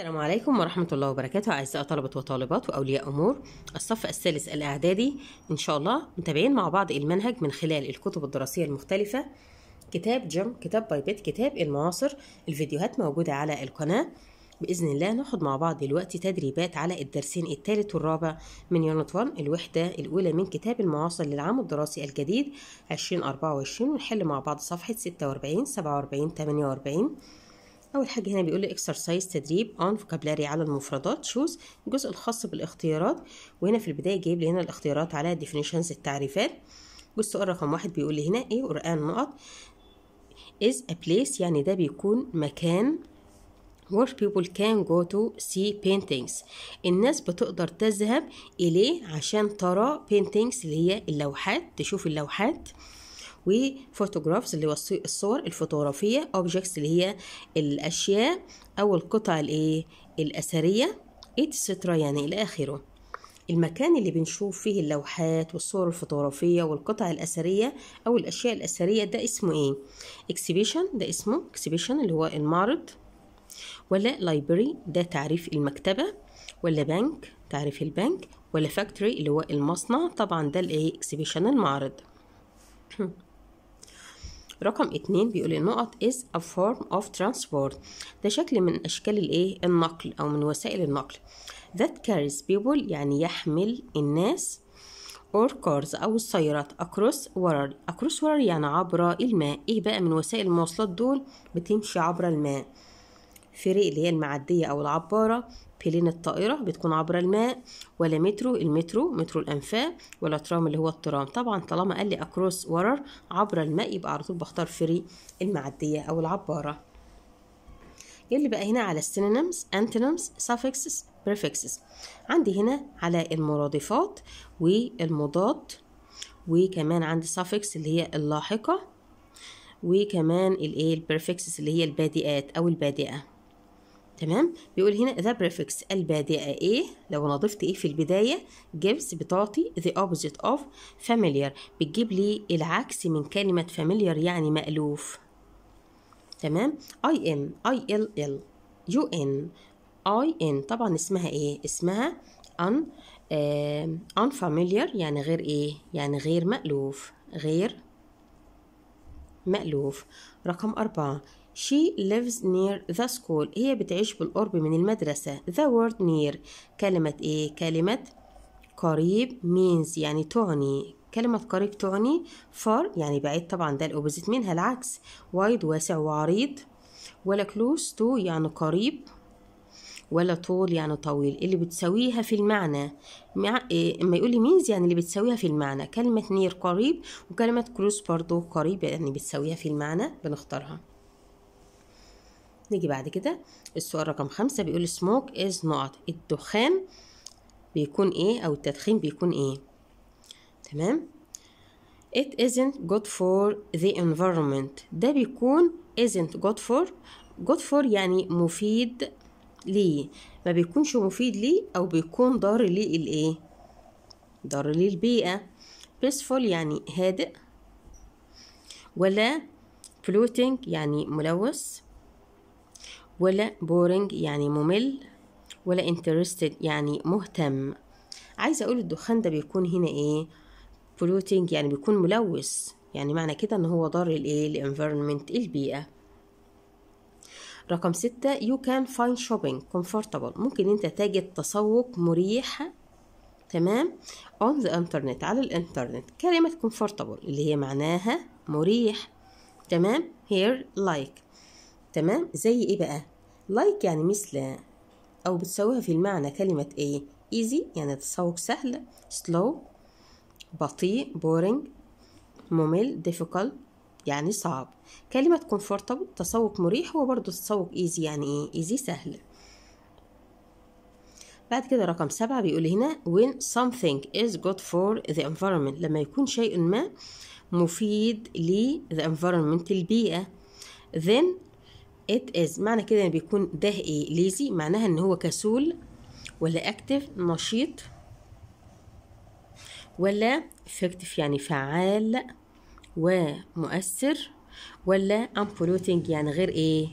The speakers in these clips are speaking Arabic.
السلام عليكم ورحمة الله وبركاته أعزائي طلبة وطالبات وأولياء أمور الصف الثالث الإعدادي إن شاء الله متابعين مع بعض المنهج من خلال الكتب الدراسية المختلفة كتاب جيم كتاب باي بيت كتاب المعاصر الفيديوهات موجودة على القناة بإذن الله ناخد مع بعض دلوقتي تدريبات على الدرسين الثالث والرابع من يونت 1 الوحدة الأولى من كتاب المعاصر للعام الدراسي الجديد 2024 ونحل مع بعض صفحة 46 47 48 اول حاجه هنا بيقول لي اكسرسايز تدريب اون فوكابلاري على المفردات شوز الجزء الخاص بالاختيارات وهنا في البدايه جايب لي هنا الاختيارات على ديفينيشنز التعريفات والسؤال رقم واحد بيقول لي هنا ايه قرآن نقط is a place يعني ده بيكون مكان where people can go to see paintings الناس بتقدر تذهب إليه عشان ترى paintings اللي هي اللوحات تشوف اللوحات وفوتوغرافز اللي هو الصور الفوتوغرافية اوبجيكتس اللي هي الأشياء أو القطع الإيه الأثرية اتسترا يعني إلى آخره المكان اللي بنشوف فيه اللوحات والصور الفوتوغرافية والقطع الأثرية أو الأشياء الأثرية ده اسمه إيه؟ إكسبيشن ده اسمه إكسبيشن اللي هو المعرض ولا لايبرري ده تعريف المكتبة ولا بنك تعريف البنك ولا فاكتوري اللي هو المصنع طبعا ده الإيه؟ إكسبيشن المعرض رقم اتنين بيقول النقط is a form of transport ده شكل من أشكال الإيه النقل أو من وسائل النقل that carries people يعني يحمل الناس or cars أو السيارات across water across water يعني عبر الماء إيه بقى من وسائل المواصلات دول بتمشي عبر الماء فريق اللي هي المعدية أو العبارة بلين الطائرة بتكون عبر الماء ولا مترو المترو مترو الأنفاق ولا ترام اللي هو الترام طبعا طالما قال لي أكروس ورر عبر الماء يبقى على طول بختار فري المعدية أو العبارة يلي بقى هنا على السينونيمز antonyms suffixes prefixes عندي هنا على المرادفات والمضاد وكمان عندي suffix اللي هي اللاحقة وكمان الايه البريفكسز اللي هي البادئات او البادئه تمام بيقول هنا the prefix البادئة ايه لو انا ضفت ايه في البداية gives بتعطي the opposite of familiar بتجيب لي العكس من كلمة familiar يعني مألوف تمام I am I L L U N I N طبعا اسمها ايه اسمها un uh, unfamiliar يعني غير ايه يعني غير مألوف غير مألوف رقم أربعة She lives near the school هي بتعيش بالقرب من المدرسة The word near كلمة إيه؟ كلمة قريب means يعني تعني كلمة قريب تعني far يعني بعيد طبعا ده الأوبوزيت منها العكس wide واسع وعريض ولا close to يعني قريب ولا طول يعني طويل اللي بتساويها في المعنى مع إيه اما يقولي means مينز يعني اللي بتساويها في المعنى كلمه نير قريب وكلمه close برضو قريب يعني بتساويها في المعنى بنختارها نيجي بعد كده السؤال رقم خمسة بيقول smoke از نقط الدخان بيكون ايه او التدخين بيكون ايه تمام it isn't good for the environment ده بيكون isn't good for good for يعني مفيد ليه ما بيكونش مفيد ليه او بيكون ضار ليه الايه ضار للبيئة البيئه peaceful يعني هادئ ولا polluting يعني ملوث ولا بورنج يعني ممل ولا انترستد يعني مهتم عايزه اقول الدخان ده بيكون هنا ايه بولوتينج يعني بيكون ملوث يعني معنى كده ان هو ضار الايه الانفيرمنت البيئه رقم ستة يو كان فاين شوبينج كومفورتبل ممكن انت تجد تسوق مريح تمام on the internet على الانترنت كلمة كومفورتبل اللي هي معناها مريح تمام لايك like تمام زي ايه بقى لايك like يعني مثل أو بتساويها في المعنى كلمة إيه إيزي يعني تسوق سهل سلو بطيء بورينج ممل difficult يعني صعب كلمة comfortable تسوق مريح وبرضه تسوق إيزي يعني إيه إيزي سهل بعد كده رقم سبعة بيقول هنا when something is good for the environment لما يكون شيء ما مفيد ل the environment البيئة then it is معنى كده ان بيكون ده ايه ليزي معناها ان هو كسول ولا اكتف نشيط ولا effective يعني فعال ومؤثر ولا unpolluting يعني غير ايه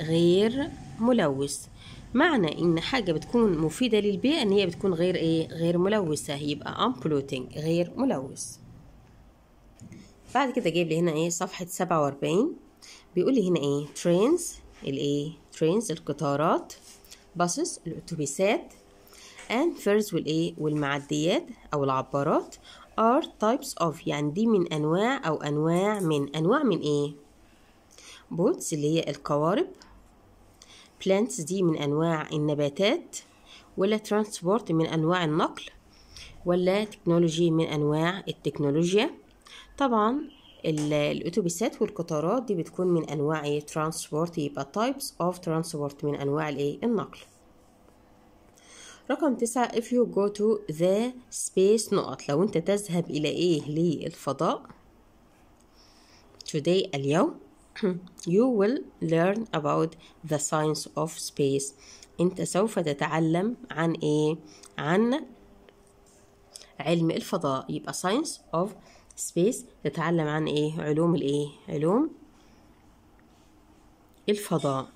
غير ملوث معنى ان حاجة بتكون مفيدة للبيئة ان هي بتكون غير ايه غير ملوثة يبقى unpolluting غير ملوث بعد كده جايب لي هنا ايه صفحة سبعة واربعين بيقول لي هنا ايه trains الايه trains القطارات buses الاتوبيسات and fairs والايه والمعديات او العبارات are types of يعني دي من انواع او انواع من انواع من ايه boats اللي هي القوارب plants دي من انواع النباتات ولا transport من انواع النقل ولا تكنولوجي من انواع التكنولوجيا طبعا الاتوبيسات والقطارات دي بتكون من انواع ايه ترانسبورت يبقى تايبس اوف ترانسبورت من انواع الايه النقل رقم تسعة if you go to the space نقط لو انت تذهب الى ايه للفضاء today اليوم you will learn about the science of space انت سوف تتعلم عن ايه عن علم الفضاء يبقى science of سبيس نتعلم عن ايه علوم الايه علوم الفضاء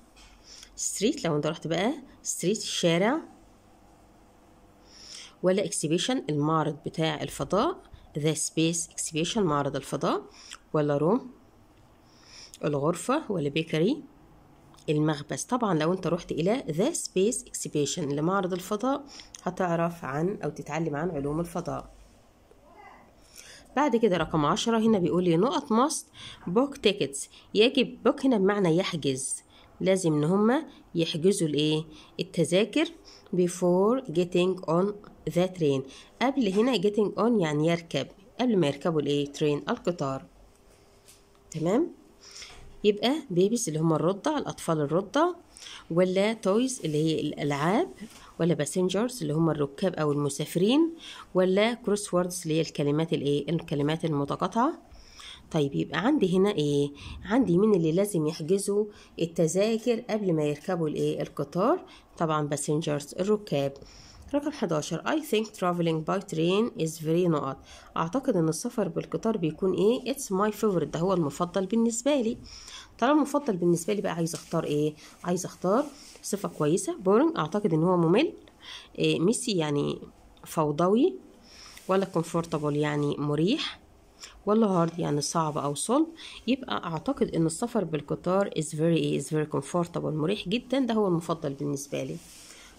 ستريت لو انت رحت بقى ستريت الشارع ولا اكسبيشن المعرض بتاع الفضاء ذا سبيس اكسبيشن معرض الفضاء ولا روم الغرفة ولا بيكري المخبز طبعا لو انت رحت الى ذا سبيس اكسبيشن لمعرض الفضاء هتعرف عن او تتعلم عن علوم الفضاء بعد كده رقم عشرة هنا بيقول لي نقط ماست بوك تيكتس يجب بوك هنا بمعنى يحجز لازم ان هما يحجزوا الايه التذاكر before getting on the train قبل هنا getting on يعني يركب قبل ما يركبوا الايه ترين القطار تمام يبقى بيبيز اللي هما الرضع الاطفال الرضع ولا تويز اللي هي الالعاب ولا باسنجرز اللي هم الركاب او المسافرين ولا كروس ووردز اللي هي الكلمات الايه الكلمات المتقاطعه طيب يبقى عندي هنا ايه عندي مين اللي لازم يحجزوا التذاكر قبل ما يركبوا الايه القطار طبعا باسنجرز الركاب رقم 11 I think traveling by train is very نقط أعتقد أن السفر بالقطار بيكون إيه It's my favorite ده هو المفضل بالنسبة لي طالما المفضل بالنسبة لي بقى عايز أختار إيه عايز أختار صفة كويسة بورنج أعتقد إن هو ممل آه، ميسي يعني فوضوي ولا كومفورتابل يعني مريح ولا هارد يعني صعب او صلب يبقى اعتقد ان السفر بالقطار is very is very comfortable مريح جدا ده هو المفضل بالنسبه لي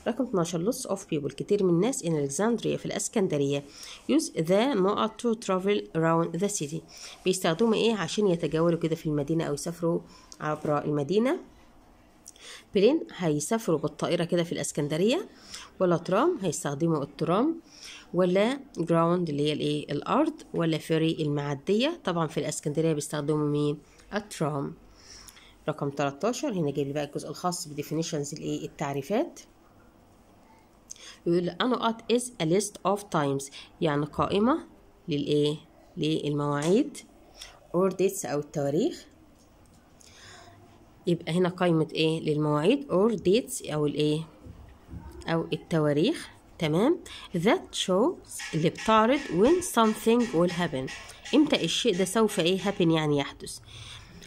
رقم 12 lots of people كتير من الناس in Alexandria في الاسكندريه use the نقط to travel around the city بيستخدموا ايه عشان يتجولوا كده في المدينه او يسافروا عبر المدينه بلين هيسافروا بالطائرة كده في الإسكندرية ولا ترام هيستخدموا الترام ولا جراوند اللي هي الايه الارض ولا فيري المعديه طبعا في الاسكندريه بيستخدموا مين الترام رقم 13 هنا جايب لي بقى الجزء الخاص بديفينيشنز الايه التعريفات يقول انقط از ا ليست اوف تايمز يعني قائمه للايه للمواعيد اور ديتس او التواريخ يبقى هنا قائمة ايه للمواعيد or dates او الايه او التواريخ تمام that shows اللي بتعرض when something will happen امتى الشيء ده سوف ايه happen يعني يحدث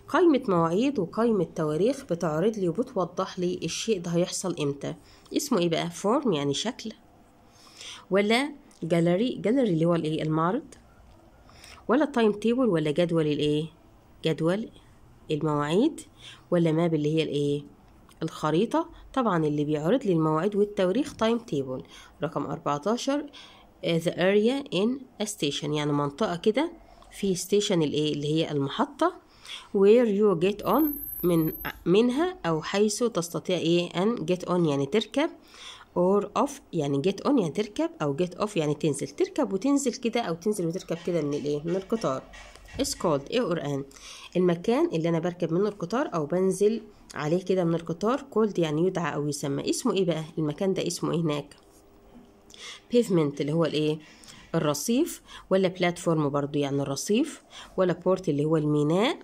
قائمة مواعيد وقائمة تواريخ بتعرض لي وبتوضح لي الشيء ده هيحصل امتى اسمه ايه بقى form يعني شكل ولا gallery gallery اللي هو الايه المعرض ولا time table ولا جدول الايه جدول المواعيد ولا ماب اللي هي الايه الخريطة طبعا اللي بيعرض لي المواعيد والتواريخ تايم تيبل رقم 14 آه، the area in a station يعني منطقة كده في ستيشن الايه اللي هي المحطة where you get on من منها او حيث تستطيع ايه ان get on يعني تركب or off يعني get on يعني تركب او get off يعني تنزل تركب وتنزل كده او تنزل وتركب كده من الايه من القطار is called ايه قرآن؟ المكان اللي انا بركب منه القطار او بنزل عليه كده من القطار called يعني يدعى او يسمى اسمه ايه بقى المكان ده اسمه ايه هناك pavement اللي هو الايه الرصيف ولا بلاتفورم برضو يعني الرصيف ولا بورت اللي هو الميناء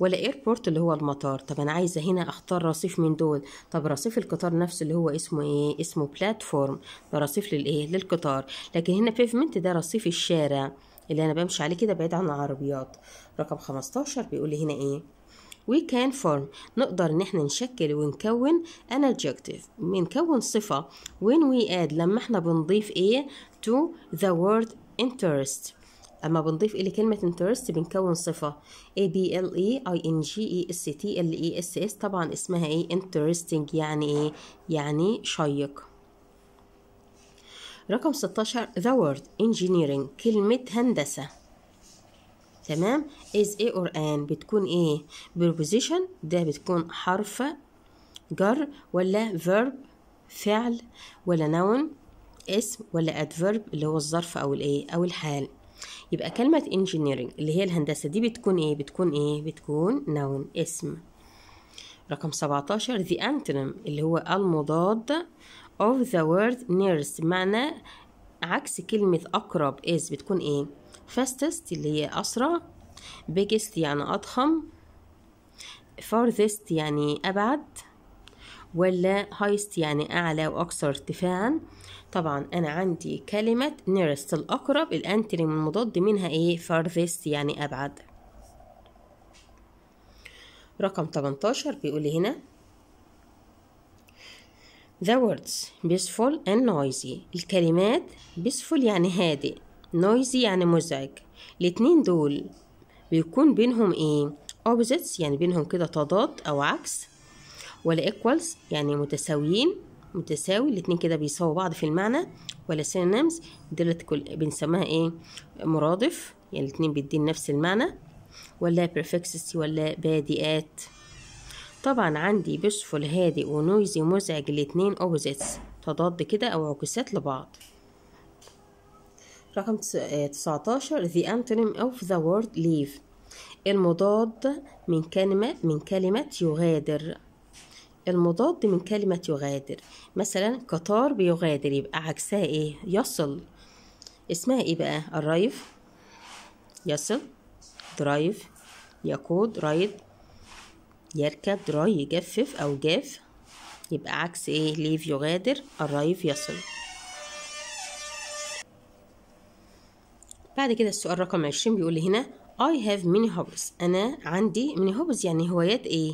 ولا ايربورت اللي هو المطار طب انا عايزه هنا اختار رصيف من دول طب رصيف القطار نفسه اللي هو اسمه ايه اسمه بلاتفورم ده رصيف للايه للقطار لكن هنا بيفمنت ده رصيف الشارع اللي انا بمشي عليه كده بعيد عن العربيات رقم 15 بيقول لي هنا ايه we can form نقدر ان احنا نشكل ونكون an adjective بنكون صفة when we add لما احنا بنضيف ايه to the word interest اما بنضيف إيه لكلمة interest بنكون صفة a b l e i n g e s t l e s s طبعا اسمها ايه interesting يعني ايه يعني شيق رقم 16 the word engineering كلمة هندسة تمام is a or an بتكون ايه preposition ده بتكون حرف جر ولا verb فعل ولا noun اسم ولا adverb اللي هو الظرف او الايه او الحال يبقى كلمة engineering اللي هي الهندسة دي بتكون ايه بتكون ايه بتكون noun اسم رقم 17 the antonym اللي هو المضاد of the word nearest معنى عكس كلمة أقرب is بتكون إيه fastest اللي هي أسرع biggest يعني أضخم farthest يعني أبعد ولا highest يعني أعلى وأكثر ارتفاعا طبعا أنا عندي كلمة nearest الأقرب من المضاد منها إيه farthest يعني أبعد رقم 18 بيقول هنا The words peaceful and noisy الكلمات peaceful يعني هادئ noisy يعني مزعج الاتنين دول بيكون بينهم ايه opposites يعني بينهم كده تضاد او عكس ولا equals يعني متساويين متساوي الاتنين كده بيساووا بعض في المعنى ولا synonyms دولت كل بنسميها ايه مرادف يعني الاتنين بيدين نفس المعنى ولا prefixes ولا بادئات طبعا عندي بيسفول هادئ ونويزي مزعج الاتنين اوبوزيتس تضاد كده او عكسات لبعض رقم آه، تسعتاشر the antonym of the word leave المضاد من كلمة من كلمة يغادر المضاد من كلمة يغادر مثلا قطار بيغادر يبقى عكسها ايه يصل اسمها ايه بقى arrive يصل drive يقود رايد يركب دراي يجفف أو جاف يبقى عكس ايه ليف يغادر أرايف يصل بعد كده السؤال رقم عشرين بيقول هنا I have many hobbies أنا عندي many hobbies يعني هوايات ايه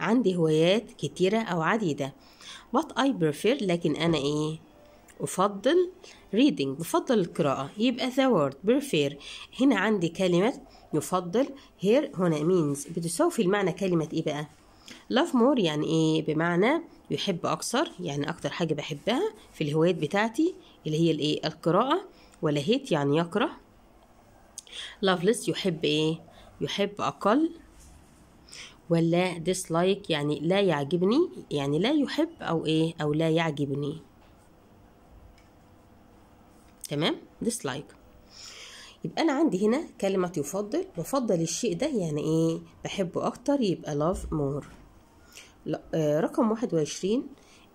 عندي هوايات كتيرة أو عديدة but I prefer لكن أنا ايه أفضل reading بفضل القراءة يبقى the word prefer هنا عندي كلمة يفضل هير هنا مينز بتساوي في المعنى كلمة ايه بقى لاف مور يعني ايه بمعنى يحب اكثر يعني اكتر حاجة بحبها في الهوايات بتاعتي اللي هي الايه القراءة ولا هيت يعني يكره لافلس يحب ايه يحب اقل ولا ديسلايك يعني لا يعجبني يعني لا يحب او ايه او لا يعجبني تمام ديسلايك يبقى انا عندي هنا كلمه يفضل بفضل الشيء ده يعني ايه بحبه اكتر يبقى love more آه، رقم 21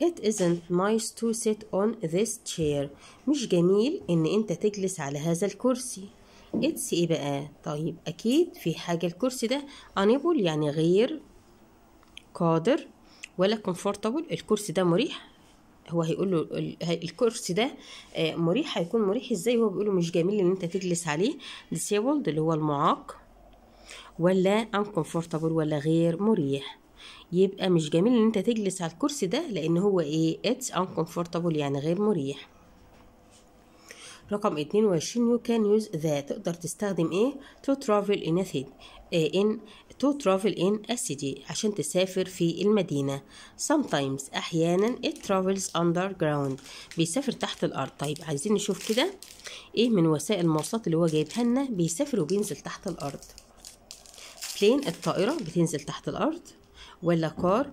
It isn't nice to sit on this chair مش جميل ان انت تجلس على هذا الكرسي اتس ايه بقى طيب اكيد في حاجه الكرسي ده unable يعني غير قادر ولا comfortable الكرسي ده مريح هو هيقول له الكرسي ده آه، مريح هيكون مريح ازاي هو بيقول له مش جميل ان انت تجلس عليه disabled اللي هو المعاق ولا uncomfortable ولا غير مريح يبقى مش جميل ان انت تجلس على الكرسي ده لان هو ايه اتس uncomfortable يعني غير مريح رقم 22 you can use the تقدر تستخدم ايه to travel in a city in to travel in a city عشان تسافر في المدينة sometimes أحيانا it travels underground بيسافر تحت الأرض طيب عايزين نشوف كده ايه من وسائل المواصلات اللي هو جايبها لنا بيسافر وبينزل تحت الأرض بلين الطائرة بتنزل تحت الأرض ولا كار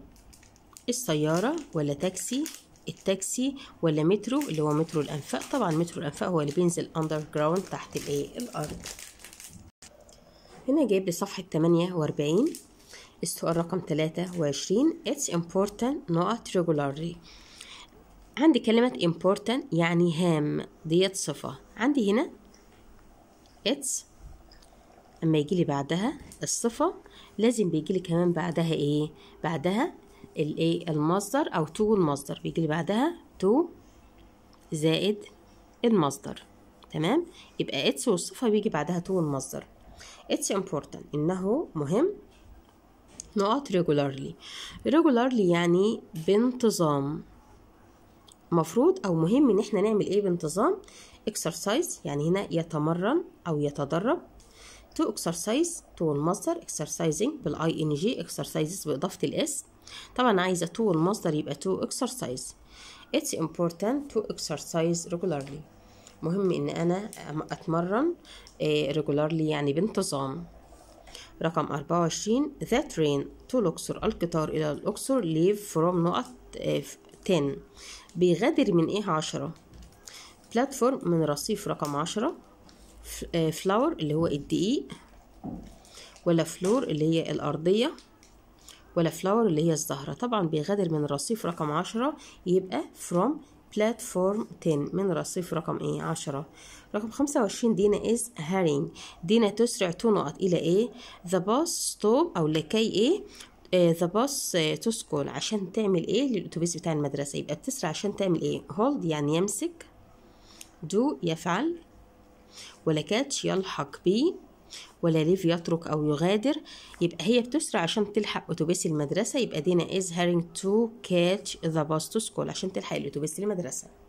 السيارة ولا تاكسي التاكسي ولا مترو اللي هو مترو الانفاق طبعا مترو الانفاق هو اللي بينزل اندر جراوند تحت الايه الارض هنا جايب لي صفحه 48 السؤال رقم 23 اتس امبورتنت نوت ريجولارلي عندي كلمة امبورتنت يعني هام ديت صفة عندي هنا اتس اما يجي لي بعدها الصفة لازم بيجي لي كمان بعدها ايه بعدها الايه المصدر او تو المصدر بيجي اللي بعدها تو زائد المصدر تمام يبقى اتس والصفه بيجي بعدها تو المصدر اتس امبورتنت انه مهم نقط regularly regularly يعني بانتظام مفروض او مهم ان احنا نعمل ايه بانتظام exercise يعني هنا يتمرن او يتدرب to exercise to المصدر exercising بالاي ان جي exercises باضافه الاس طبعا عايزة تو المصدر يبقى تو اكسرسايز اتس امبورتنت تو اكسرسايز ريجولارلي مهم ان انا اتمرن ريجولارلي آه، يعني بانتظام رقم 24 ذا ترين تو لوكسور القطار إلى الأقصر ليف فروم نقط 10 آه، بيغادر من إيه 10 بلاتفورم من رصيف رقم 10 فلاور آه، اللي هو الدقيق ولا فلور اللي هي الأرضية ولا فلاور اللي هي الزهرة طبعا بيغادر من الرصيف رقم عشرة يبقى from platform 10 من الرصيف رقم ايه عشرة رقم خمسة وعشرين دينا is hurrying دينا تسرع تنقط الى ايه the bus stop او لكي ايه آه، bus to آه، تسكن عشان تعمل ايه للاتوبيس بتاع المدرسه يبقى بتسرع عشان تعمل ايه hold يعني يمسك do يفعل ولا catch يلحق بي ولا ليف يترك أو يغادر يبقى هي بتسرع عشان تلحق أتوبيس المدرسة يبقى دينا is hurrying to catch the bus to school عشان تلحق الأتوبيس المدرسة